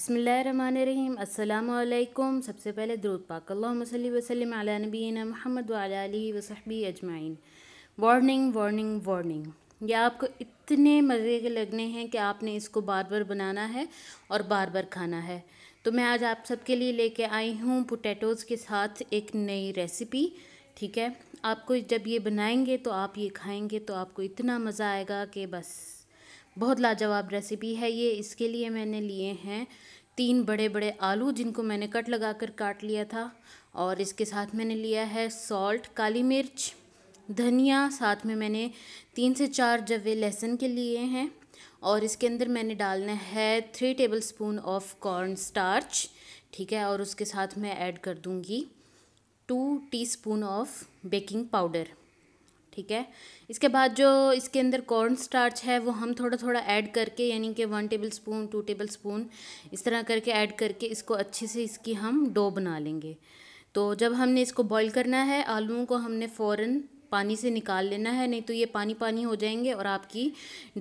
बसमीम अल्लाम सबसे पहले दरूद पाक वसलम नबीन महमद वाली वसहबी अजमाइन वार्निंग वार्निंग वार्निंग ये आपको इतने मज़े के लगने हैं कि आपने इसको बार बार बनाना है और बार बार खाना है तो मैं आज आप सबके लिए लेके आई हूँ पोटैटोज़ के साथ एक नई रेसिपी ठीक है आपको जब ये बनाएंगे तो आप ये खाएंगे तो आपको इतना मज़ा आएगा कि बस बहुत लाजवाब रेसिपी है ये इसके लिए मैंने लिए हैं तीन बड़े बड़े आलू जिनको मैंने कट लगा कर काट लिया था और इसके साथ मैंने लिया है सॉल्ट काली मिर्च धनिया साथ में मैंने तीन से चार जवे लहसुन के लिए हैं और इसके अंदर मैंने डालना है three tablespoon of cornstarch ठीक है और उसके साथ मैं ऐड कर दूँगी two T of baking powder ठीक है इसके बाद जो इसके अंदर कॉर्न स्टार्च है वो हम थोड़ा थोड़ा ऐड करके यानी कि one tablespoon two tablespoon इस तरह करके ऐड करके इसको अच्छे से इसकी हम डो बना लेंगे तो जब हमने इसको बॉईल करना है आलूओं को हमने फ़ौर पानी से निकाल लेना है नहीं तो ये पानी पानी हो जाएंगे और आपकी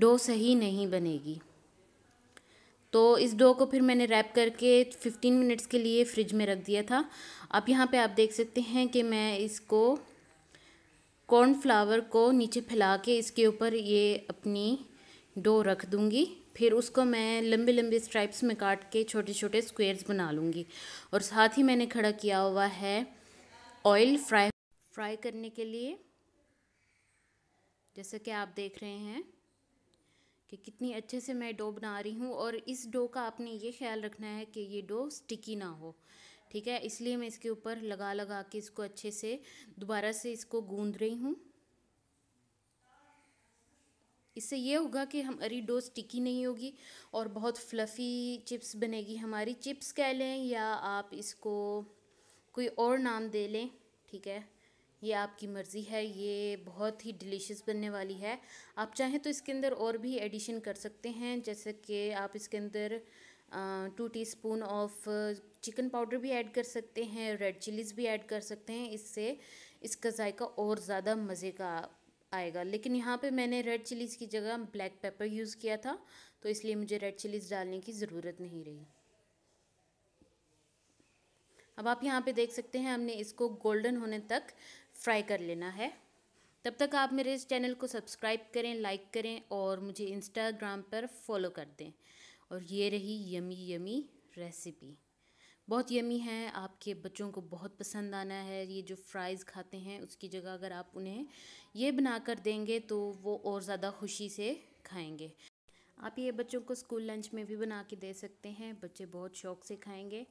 डो सही नहीं बनेगी तो इस डो को फिर मैंने रैप करके 15 मिनट्स के लिए फ्रिज में रख दिया था अब यहाँ पे आप देख सकते हैं कि मैं इसको कॉर्नफ्लावर को नीचे फैला के इसके ऊपर ये अपनी डो रख दूँगी फिर उसको मैं लंबे लंबे स्ट्राइप्स में काट के छोटे छोटे स्क्वेयर्स बना लूँगी और साथ ही मैंने खड़ा किया हुआ है ऑयल फ्राई फ्राई करने के लिए जैसा कि आप देख रहे हैं कि कितनी अच्छे से मैं डो बना रही हूँ और इस डो का आपने ये ख्याल रखना है कि ये डो स्टिकी ना हो ठीक है इसलिए मैं इसके ऊपर लगा लगा के इसको अच्छे से दोबारा से इसको गूंद रही हूँ इससे ये होगा कि हमारी डो स्टिकी नहीं होगी और बहुत फ्लफ़ी चिप्स बनेगी हमारी चिप्स कह लें या आप इसको कोई और नाम दे लें ठीक है ये आपकी मर्ज़ी है ये बहुत ही डिलीशियस बनने वाली है आप चाहें तो इसके अंदर और भी एडिशन कर सकते हैं जैसे कि आप इसके अंदर two teaspoon of chicken powder भी ऐड कर सकते हैं रेड चिलीज़ भी ऐड कर सकते हैं इससे इसका जायका और ज़्यादा मज़े का आएगा लेकिन यहाँ पे मैंने रेड चिलीज़ की जगह ब्लैक पेपर यूज़ किया था तो इसलिए मुझे रेड चिलीज़ डालने की ज़रूरत नहीं रही अब आप यहाँ पे देख सकते हैं हमने इसको गोल्डन होने तक फ्राई कर लेना है तब तक आप मेरे इस चैनल को सब्सक्राइब करें लाइक करें और मुझे इंस्टाग्राम पर फॉलो कर दें और ये रही यमी यमी रेसिपी बहुत यमी है आपके बच्चों को बहुत पसंद आना है ये जो फ्राइज़ खाते हैं उसकी जगह अगर आप उन्हें ये बना कर देंगे तो वो और ज़्यादा खुशी से खाएंगे आप ये बच्चों को स्कूल लंच में भी बना के दे सकते हैं बच्चे बहुत शौक से खाएंगे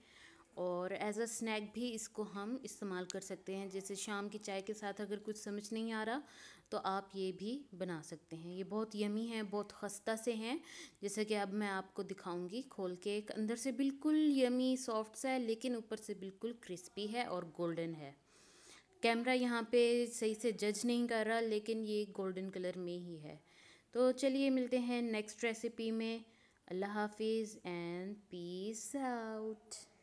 और एज अ स्नैक भी इसको हम इस्तेमाल कर सकते हैं जैसे शाम की चाय के साथ अगर कुछ समझ नहीं आ रहा तो आप ये भी बना सकते हैं ये बहुत यमी है बहुत खस्ता से हैं जैसे कि अब मैं आपको दिखाऊंगी खोल के अंदर से बिल्कुल यमी सॉफ्ट सा है लेकिन ऊपर से बिल्कुल क्रिस्पी है और गोल्डन है कैमरा यहाँ पर सही से जज नहीं कर रहा लेकिन ये गोल्डन कलर में ही है तो चलिए मिलते हैं नेक्स्ट रेसिपी में अल्लाह हाफिज़ एंड पीस आउट